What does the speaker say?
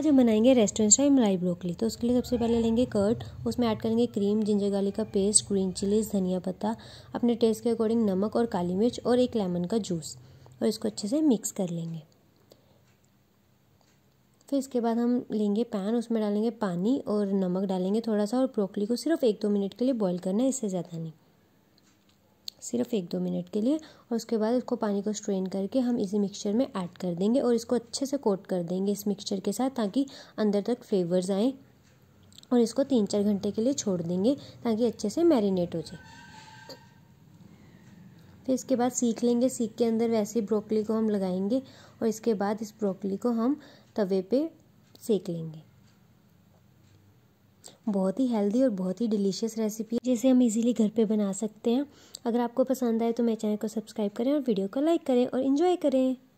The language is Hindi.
आज हम बनाएंगे रेस्टोरेंट स्टाइल मलाई ब्रोकली तो उसके लिए सबसे पहले लेंगे कर्ड उसमें ऐड करेंगे क्रीम जिंजर गार्लिक का पेस्ट ग्रीन चिलीज धनिया पत्ता अपने टेस्ट के अकॉर्डिंग नमक और काली मिर्च और एक लेमन का जूस और इसको अच्छे से मिक्स कर लेंगे फिर इसके बाद हम लेंगे पैन उसमें डालेंगे पानी और नमक डालेंगे थोड़ा सा और ब्रोकली को सिर्फ एक दो मिनट के लिए बॉयल करना है इससे ज़्यादा नहीं सिर्फ एक दो मिनट के लिए और उसके बाद इसको पानी को स्ट्रेन करके हम इसी मिक्सचर में ऐड कर देंगे और इसको अच्छे से कोट कर देंगे इस मिक्सचर के साथ ताकि अंदर तक फ्लेवर्स आएँ और इसको तीन चार घंटे के लिए छोड़ देंगे ताकि अच्छे से मैरिनेट हो जाए फिर इसके बाद सीख लेंगे सीख के अंदर वैसे ही ब्रोकली को हम लगाएंगे और इसके बाद इस ब्रोकली को हम तवे पे सेक लेंगे बहुत ही हेल्दी और बहुत ही डिलीशियस रेसिपी है जिसे हम इजीली घर पे बना सकते हैं अगर आपको पसंद आए तो मेरे चैनल को सब्सक्राइब करें और वीडियो को लाइक करें और इन्जॉय करें